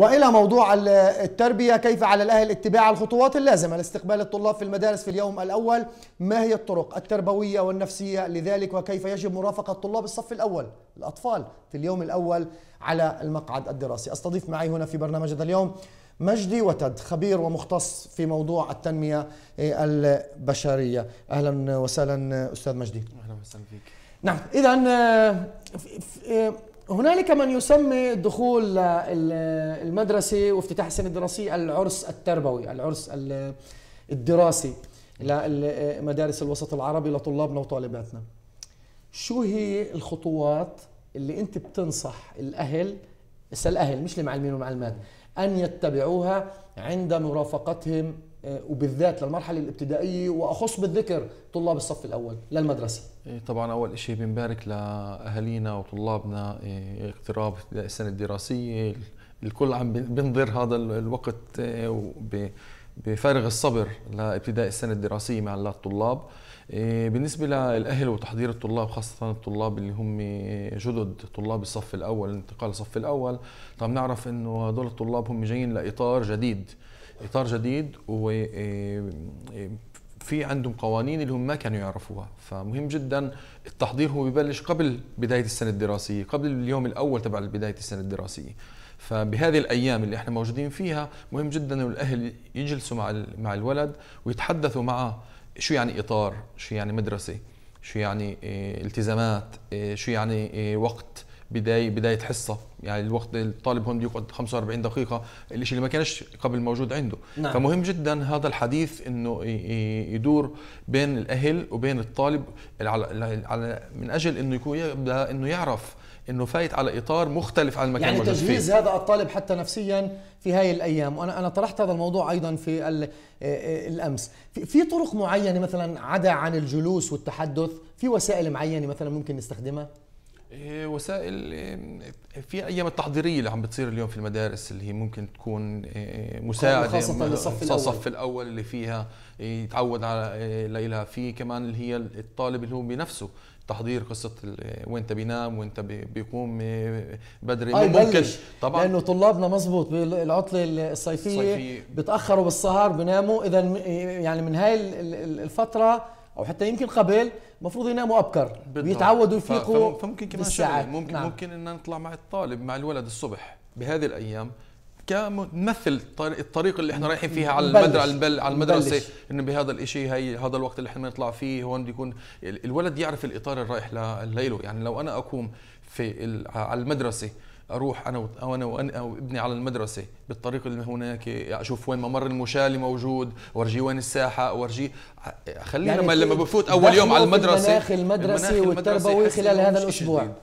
والى موضوع التربيه كيف على الاهل اتباع الخطوات اللازمه لاستقبال الطلاب في المدارس في اليوم الاول ما هي الطرق التربويه والنفسيه لذلك وكيف يجب مرافقه طلاب الصف الاول الاطفال في اليوم الاول على المقعد الدراسي استضيف معي هنا في برنامج هذا اليوم مجدي وتد خبير ومختص في موضوع التنميه البشريه اهلا وسهلا استاذ مجدي اهلا وسهلا فيك نعم اذا آه، آه، هنالك من يسمي دخول المدرسه وافتتاح السنه الدراسيه العرس التربوي، العرس الدراسي لمدارس الوسط العربي لطلابنا وطالباتنا. شو هي الخطوات اللي انت بتنصح الاهل بس الاهل مش المعلمين والمعلمات ان يتبعوها عند مرافقتهم آه، وبالذات للمرحلة الابتدائية وأخص بالذكر طلاب الصف الأول للمدرسة إيه، طبعا أول شيء بنبارك لأهالينا وطلابنا إيه، اقتراب السنة الدراسية الكل عم بنظر هذا الوقت إيه، بفارغ الصبر لابتداء السنة الدراسية مع الطلاب بالنسبة للأهل وتحضير الطلاب خاصة الطلاب اللي هم جدد طلاب الصف الأول انتقال للصف الأول طبعا نعرف أنه هدول الطلاب هم جايين لإطار جديد اطار جديد و آه، آه، في عندهم قوانين اللي هم ما كانوا يعرفوها فمهم جدا التحضير هو ببلش قبل بدايه السنه الدراسيه قبل اليوم الاول تبع بدايه السنه الدراسيه فبهذه الايام اللي احنا موجودين فيها مهم جدا انه الاهل يجلسوا مع مع الولد ويتحدثوا معه شو يعني اطار شو يعني مدرسه شو يعني آه، التزامات شو يعني وقت بدايه بدايه حصه يعني الوقت الطالب هون بيقعد 45 دقيقه الشيء اللي ما كانش قبل موجود عنده نعم. فمهم جدا هذا الحديث انه يدور بين الاهل وبين الطالب على من اجل انه يكون يبدا انه يعرف انه فايت على اطار مختلف عن المكان يعني تجهيز هذا الطالب حتى نفسيا في هاي الايام وانا انا طرحت هذا الموضوع ايضا في آه، آه، الامس في طرق معينه مثلا عدا عن الجلوس والتحدث في وسائل معينه مثلا ممكن نستخدمها إيه، وسائل إيه، في ايام التحضيريه اللي عم بتصير اليوم في المدارس اللي هي ممكن تكون إيه، مساعده خاصه للصف الاول الصف الاول اللي فيها يتعود على ليلها في كمان اللي هي الطالب اللي هو بنفسه تحضير قصه انت بينام وانت بيقوم بدري آه ممكن طبعا لانه طلابنا مزبوط بالعطله الصيفيه, الصيفية. بتاخروا بالسهر بناموا اذا يعني من هاي الفتره او حتى يمكن قبل المفروض يناموا ابكر ويتعودوا يفيقوا فممكن كمان شغله ممكن نعم. ممكن ان نطلع مع الطالب مع الولد الصبح بهذه الايام كممثل الطريق اللي احنا رايحين فيها على المدرسه على المدرسه انه بهذا الشيء هي هذا الوقت اللي احنا نطلع فيه هون يكون الولد يعرف الاطار اللي رايح له يعني لو انا اقوم في على المدرسه اروح انا وانا وابني على المدرسه بالطريق اللي هناك اشوف وين ممر المشاة اللي موجود وارجيه وين الساحه وارجيه خلينا يعني لما بفوت اول يوم على المدرسه المناخ المدرسي والتربوي خلال هذا الاسبوع جديد.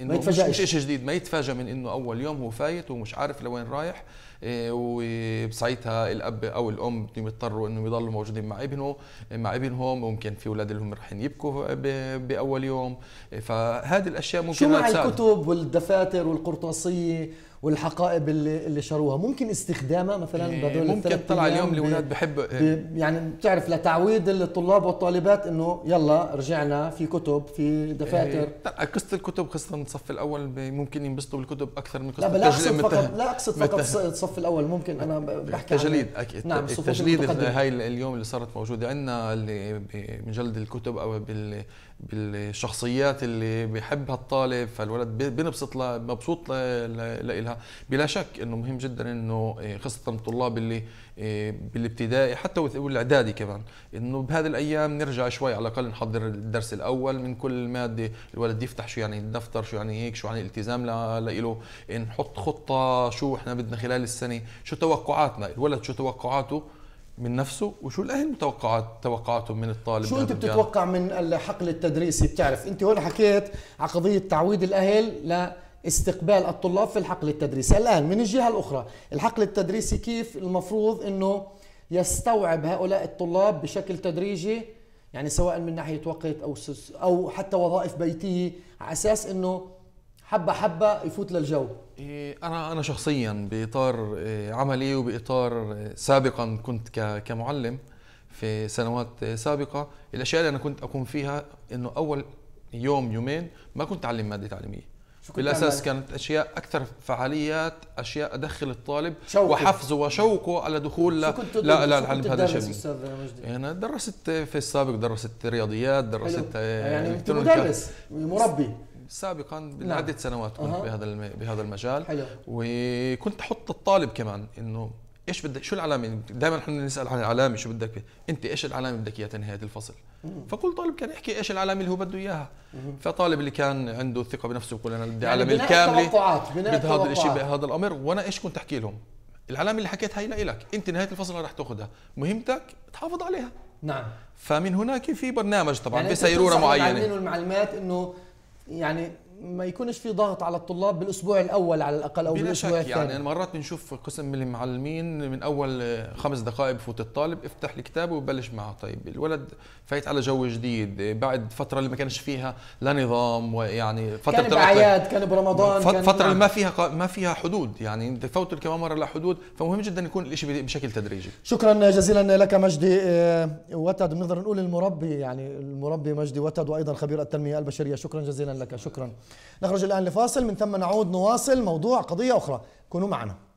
ما يتفاجئش شيء جديد ما يتفاجئ من انه اول يوم هو فايت ومش عارف لوين رايح إيه، وبساعتها الاب او الام بدهم يضطروا انه يضلوا موجودين مع ابنه مع ابنهم ممكن في اولاد لهم رح يبكوا باول يوم إيه، فهذه الاشياء ممكن شو مع الكتب والدفاتر والقرطاسيه والحقائب اللي اللي شروها ممكن استخدامها مثلا إيه، بدول ممكن طلع اليوم الاولاد بحب إيه. يعني بتعرف لتعويض الطلاب والطالبات انه يلا رجعنا في كتب في دفاتر إيه. قصه الكتب خاصه الصف الاول ممكن ينبسطوا بالكتب اكثر من قصه لا لا اقصد فقط لا اقصد فقط الصف الاول ممكن انا بحكي تجليد اكيد نعم التجليد هاي اليوم اللي صارت موجوده عندنا اللي بمجلد الكتب او بال بالشخصيات اللي بحبها الطالب فالولد بنبسط مبسوط لها عليها بلا شك انه مهم جدا انه إيه، خاصه الطلاب اللي إيه، بالابتدائي حتى والاعدادي كمان انه بهذه الايام نرجع شوي على الاقل نحضر الدرس الاول من كل ماده الولد يفتح شو يعني الدفتر شو يعني هيك شو يعني الالتزام له نحط خطه شو احنا بدنا خلال السنه شو توقعاتنا الولد شو توقعاته من نفسه وشو الاهل متوقعات توقعاتهم من الطالب شو انت بتتوقع من الحقل التدريسي بتعرف انت هون حكيت على قضيه تعويض الاهل ل استقبال الطلاب في الحقل التدريسي الآن من الجهة الأخرى الحقل التدريسي كيف المفروض أنه يستوعب هؤلاء الطلاب بشكل تدريجي يعني سواء من ناحية وقت أو, أو حتى وظائف بيتية على أساس أنه حبة حبة يفوت للجو إيه، أنا أنا شخصيا بإطار إيه، عملي وبإطار إيه، سابقا كنت كمعلم في سنوات سابقة الأشياء اللي أنا كنت أقوم فيها أنه أول يوم يومين ما كنت أعلم مادة تعليمية بالاساس كانت اشياء اكثر فعاليات اشياء ادخل الطالب شوكه. وحفزه وشوقه على دخول لا لا لا العلم هذا الشيء انا يعني درست في السابق درست رياضيات درست آه، يعني انت مدرس مربي سابقا بعده نعم. سنوات كنت أه. بهذا بهذا المجال حلو. وكنت احط الطالب كمان انه ايش بدك شو العلامه دائما نحن نسال عن العلامه شو بدك انت ايش العلامه بدك اياها نهايه الفصل فكل طالب كان يحكي ايش العلامه اللي هو بده اياها فطالب اللي كان عنده ثقه بنفسه بقول انا بدي يعني العلامه الكامله هذا الشيء بهذا الامر وانا ايش كنت احكي لهم العلامه اللي حكيت هي لك انت نهايه الفصل رح تاخذها مهمتك تحافظ عليها نعم فمن هناك في برنامج طبعا يعني بسيروره معينه المعلمين والمعلمات انه يعني ما يكونش في ضغط على الطلاب بالاسبوع الاول على الاقل او بالاسبوع شك يعني الثاني يعني مرات بنشوف قسم من المعلمين من اول خمس دقائق بفوت الطالب افتح الكتاب وبلش معه طيب الولد فايت على جو جديد بعد فتره اللي ما كانش فيها لا نظام ويعني فتره كان بعياد كان برمضان كان فتره ما فيها ما فيها حدود يعني فوتوا كمان مره لا حدود فمهم جدا يكون الشيء بشكل تدريجي شكرا جزيلا لك مجدي آه، وتد بنقدر نقول المربي يعني المربي مجدي وتد وايضا خبير التنميه البشريه شكرا جزيلا لك شكرا نخرج الآن لفاصل من ثم نعود نواصل موضوع قضية أخرى كونوا معنا